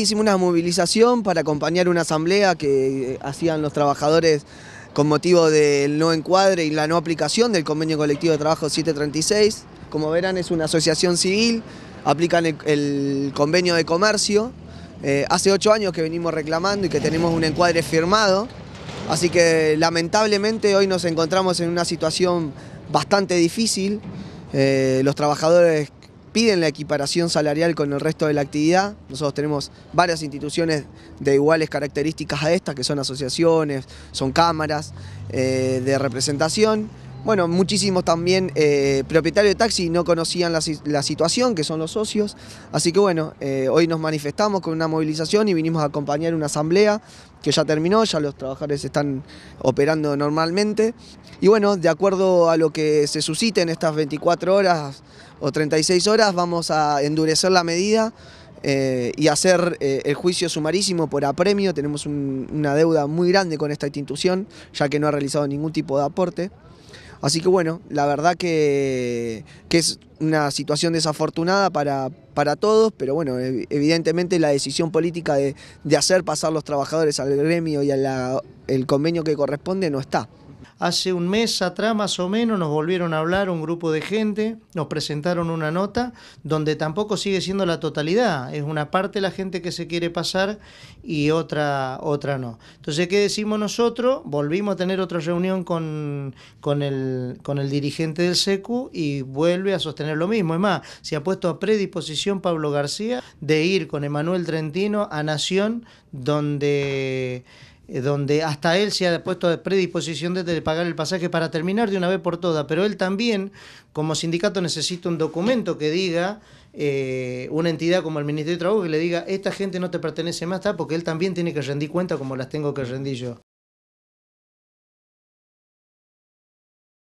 Hicimos una movilización para acompañar una asamblea que eh, hacían los trabajadores con motivo del no encuadre y la no aplicación del convenio colectivo de trabajo 736. Como verán es una asociación civil, aplican el, convenio de comercio. Eh, hace ocho años que venimos reclamando y que tenemos un encuadre firmado, así que lamentablemente hoy nos encontramos en una situación bastante difícil. Eh, los trabajadores piden la equiparación salarial con el resto de la actividad. Nosotros tenemos varias instituciones de iguales características a estas, que son asociaciones, son cámaras eh, de representación. Bueno, muchísimos también eh, propietarios de taxi no conocían la, situación, que son los socios. Así que bueno, eh, hoy nos manifestamos con una movilización y vinimos a acompañar una asamblea que ya terminó, ya los trabajadores están operando normalmente. Y bueno, de acuerdo a lo que se suscite en estas 24 horas o 36 horas, vamos a endurecer la medida. Eh, y hacer el juicio sumarísimo por apremio. Tenemos una deuda muy grande con esta institución, ya que no ha realizado ningún tipo de aporte. Así que bueno, la verdad que, es una situación desafortunada para, para, todos, pero bueno, evidentemente la decisión política de, de hacer pasar los trabajadores al gremio y al convenio que corresponde no está. Hace un mes atrás más o menos nos volvieron a hablar un grupo de gente, nos presentaron una nota donde tampoco sigue siendo la totalidad, es una parte la gente que se quiere pasar y otra, otra no. Entonces, ¿qué decimos nosotros? Volvimos a tener otra reunión con, con, el, con el dirigente del SECU y vuelve a sostener lo mismo. Es más, se ha puesto a predisposición Pablo García de ir con Emanuel Trentino a Nación donde... Eh, donde hasta él se ha puesto de predisposición de pagar el pasaje para terminar de una vez por todas, pero él también, como sindicato, necesita un documento que diga, eh, una entidad como el Ministerio de Trabajo, que le diga, esta gente no te pertenece más, está porque él también tiene que rendir cuenta como las tengo que rendir yo.